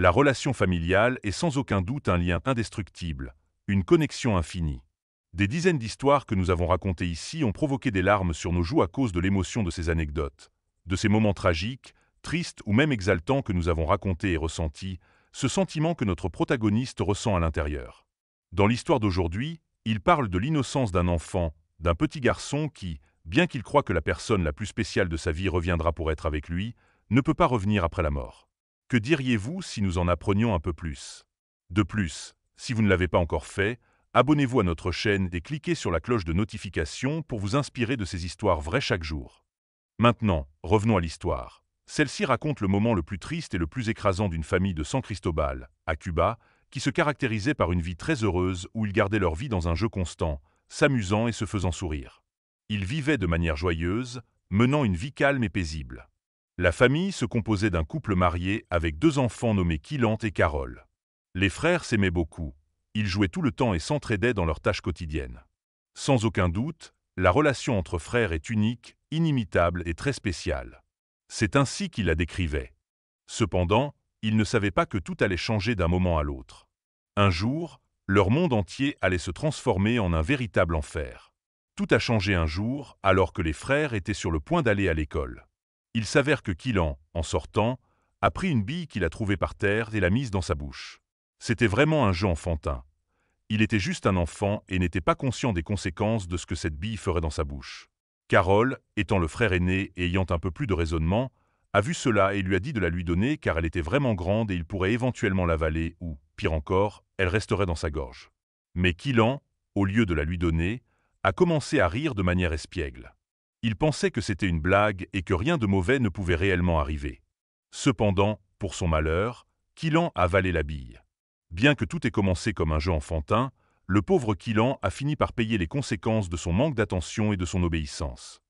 La relation familiale est sans aucun doute un lien indestructible, une connexion infinie. Des dizaines d'histoires que nous avons racontées ici ont provoqué des larmes sur nos joues à cause de l'émotion de ces anecdotes, de ces moments tragiques, tristes ou même exaltants que nous avons racontés et ressentis, ce sentiment que notre protagoniste ressent à l'intérieur. Dans l'histoire d'aujourd'hui, il parle de l'innocence d'un enfant, d'un petit garçon qui, bien qu'il croit que la personne la plus spéciale de sa vie reviendra pour être avec lui, ne peut pas revenir après la mort. Que diriez-vous si nous en apprenions un peu plus De plus, si vous ne l'avez pas encore fait, abonnez-vous à notre chaîne et cliquez sur la cloche de notification pour vous inspirer de ces histoires vraies chaque jour. Maintenant, revenons à l'histoire. Celle-ci raconte le moment le plus triste et le plus écrasant d'une famille de San Cristobal, à Cuba, qui se caractérisait par une vie très heureuse où ils gardaient leur vie dans un jeu constant, s'amusant et se faisant sourire. Ils vivaient de manière joyeuse, menant une vie calme et paisible. La famille se composait d'un couple marié avec deux enfants nommés Quillant et Carole. Les frères s'aimaient beaucoup, ils jouaient tout le temps et s'entraidaient dans leurs tâches quotidiennes. Sans aucun doute, la relation entre frères est unique, inimitable et très spéciale. C'est ainsi qu'il la décrivait. Cependant, ils ne savaient pas que tout allait changer d'un moment à l'autre. Un jour, leur monde entier allait se transformer en un véritable enfer. Tout a changé un jour alors que les frères étaient sur le point d'aller à l'école. Il s'avère que Quillan, en sortant, a pris une bille qu'il a trouvée par terre et l'a mise dans sa bouche. C'était vraiment un jeu enfantin. Il était juste un enfant et n'était pas conscient des conséquences de ce que cette bille ferait dans sa bouche. Carole, étant le frère aîné et ayant un peu plus de raisonnement, a vu cela et lui a dit de la lui donner car elle était vraiment grande et il pourrait éventuellement l'avaler ou, pire encore, elle resterait dans sa gorge. Mais Kilan, au lieu de la lui donner, a commencé à rire de manière espiègle. Il pensait que c'était une blague et que rien de mauvais ne pouvait réellement arriver. Cependant, pour son malheur, Kilan avalait la bille. Bien que tout ait commencé comme un jeu enfantin, le pauvre Kilan a fini par payer les conséquences de son manque d'attention et de son obéissance.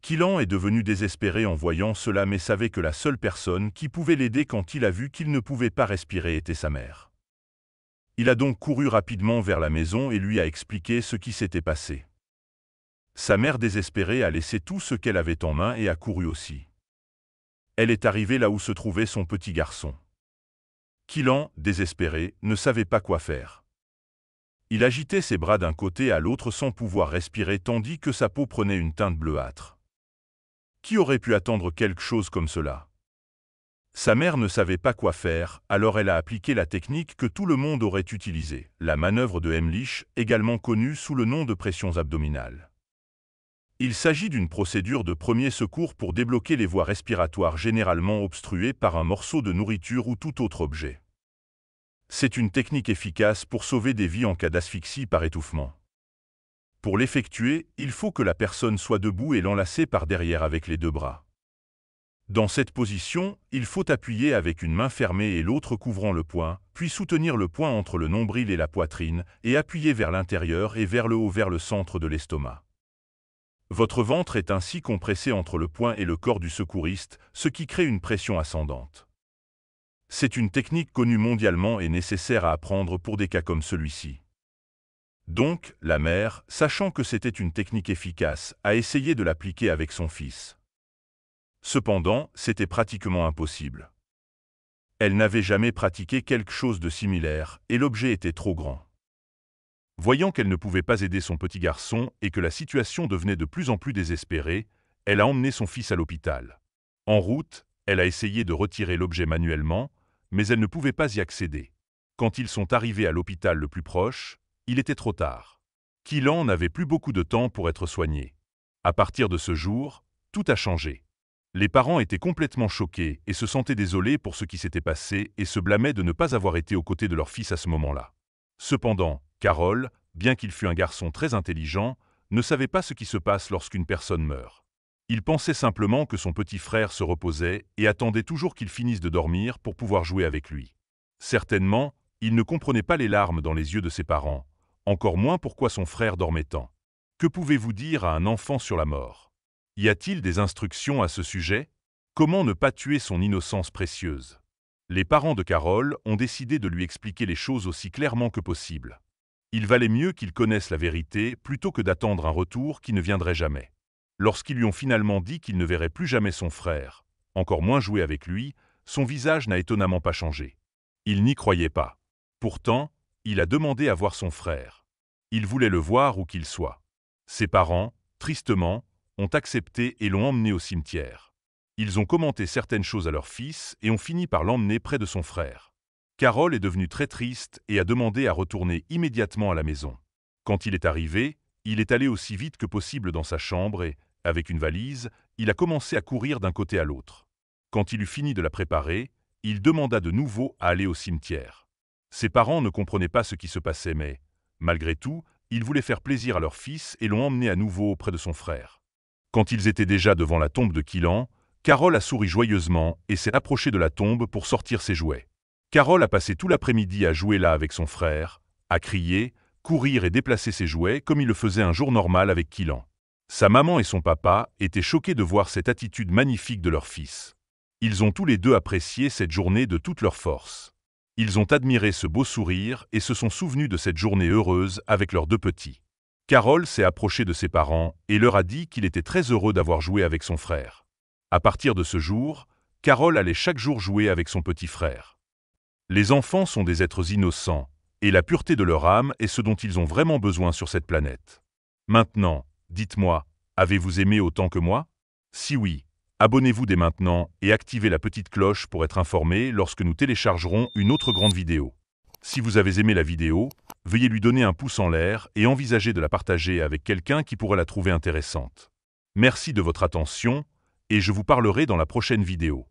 Kilan est devenu désespéré en voyant cela mais savait que la seule personne qui pouvait l'aider quand il a vu qu'il ne pouvait pas respirer était sa mère. Il a donc couru rapidement vers la maison et lui a expliqué ce qui s'était passé. Sa mère désespérée a laissé tout ce qu'elle avait en main et a couru aussi. Elle est arrivée là où se trouvait son petit garçon. Kilan, désespéré, ne savait pas quoi faire. Il agitait ses bras d'un côté à l'autre sans pouvoir respirer tandis que sa peau prenait une teinte bleuâtre. Qui aurait pu attendre quelque chose comme cela Sa mère ne savait pas quoi faire, alors elle a appliqué la technique que tout le monde aurait utilisée, la manœuvre de Hemlich, également connue sous le nom de pressions abdominales. Il s'agit d'une procédure de premier secours pour débloquer les voies respiratoires généralement obstruées par un morceau de nourriture ou tout autre objet. C'est une technique efficace pour sauver des vies en cas d'asphyxie par étouffement. Pour l'effectuer, il faut que la personne soit debout et l'enlacer par derrière avec les deux bras. Dans cette position, il faut appuyer avec une main fermée et l'autre couvrant le poing, puis soutenir le poing entre le nombril et la poitrine, et appuyer vers l'intérieur et vers le haut vers le centre de l'estomac. Votre ventre est ainsi compressé entre le poing et le corps du secouriste, ce qui crée une pression ascendante. C'est une technique connue mondialement et nécessaire à apprendre pour des cas comme celui-ci. Donc, la mère, sachant que c'était une technique efficace, a essayé de l'appliquer avec son fils. Cependant, c'était pratiquement impossible. Elle n'avait jamais pratiqué quelque chose de similaire, et l'objet était trop grand. Voyant qu'elle ne pouvait pas aider son petit garçon et que la situation devenait de plus en plus désespérée, elle a emmené son fils à l'hôpital. En route, elle a essayé de retirer l'objet manuellement, mais elle ne pouvait pas y accéder. Quand ils sont arrivés à l'hôpital le plus proche, il était trop tard. Kylan n'avait plus beaucoup de temps pour être soigné. À partir de ce jour, tout a changé. Les parents étaient complètement choqués et se sentaient désolés pour ce qui s'était passé et se blâmaient de ne pas avoir été aux côtés de leur fils à ce moment-là. Cependant, Carole, bien qu'il fût un garçon très intelligent, ne savait pas ce qui se passe lorsqu'une personne meurt. Il pensait simplement que son petit frère se reposait et attendait toujours qu'il finisse de dormir pour pouvoir jouer avec lui. Certainement, il ne comprenait pas les larmes dans les yeux de ses parents, encore moins pourquoi son frère dormait tant. Que pouvez-vous dire à un enfant sur la mort Y a-t-il des instructions à ce sujet Comment ne pas tuer son innocence précieuse Les parents de Carole ont décidé de lui expliquer les choses aussi clairement que possible. Il valait mieux qu'ils connaissent la vérité plutôt que d'attendre un retour qui ne viendrait jamais. Lorsqu'ils lui ont finalement dit qu'il ne verrait plus jamais son frère, encore moins jouer avec lui, son visage n'a étonnamment pas changé. Il n'y croyait pas. Pourtant, il a demandé à voir son frère. Il voulait le voir où qu'il soit. Ses parents, tristement, ont accepté et l'ont emmené au cimetière. Ils ont commenté certaines choses à leur fils et ont fini par l'emmener près de son frère. Carole est devenu très triste et a demandé à retourner immédiatement à la maison. Quand il est arrivé, il est allé aussi vite que possible dans sa chambre et, avec une valise, il a commencé à courir d'un côté à l'autre. Quand il eut fini de la préparer, il demanda de nouveau à aller au cimetière. Ses parents ne comprenaient pas ce qui se passait mais, malgré tout, ils voulaient faire plaisir à leur fils et l'ont emmené à nouveau auprès de son frère. Quand ils étaient déjà devant la tombe de Kilan, Carole a souri joyeusement et s'est approchée de la tombe pour sortir ses jouets. Carole a passé tout l'après-midi à jouer là avec son frère, à crier, courir et déplacer ses jouets comme il le faisait un jour normal avec Kylan. Sa maman et son papa étaient choqués de voir cette attitude magnifique de leur fils. Ils ont tous les deux apprécié cette journée de toute leur force. Ils ont admiré ce beau sourire et se sont souvenus de cette journée heureuse avec leurs deux petits. Carole s'est approchée de ses parents et leur a dit qu'il était très heureux d'avoir joué avec son frère. À partir de ce jour, Carole allait chaque jour jouer avec son petit frère. Les enfants sont des êtres innocents, et la pureté de leur âme est ce dont ils ont vraiment besoin sur cette planète. Maintenant, dites-moi, avez-vous aimé autant que moi Si oui, abonnez-vous dès maintenant et activez la petite cloche pour être informé lorsque nous téléchargerons une autre grande vidéo. Si vous avez aimé la vidéo, veuillez lui donner un pouce en l'air et envisager de la partager avec quelqu'un qui pourrait la trouver intéressante. Merci de votre attention, et je vous parlerai dans la prochaine vidéo.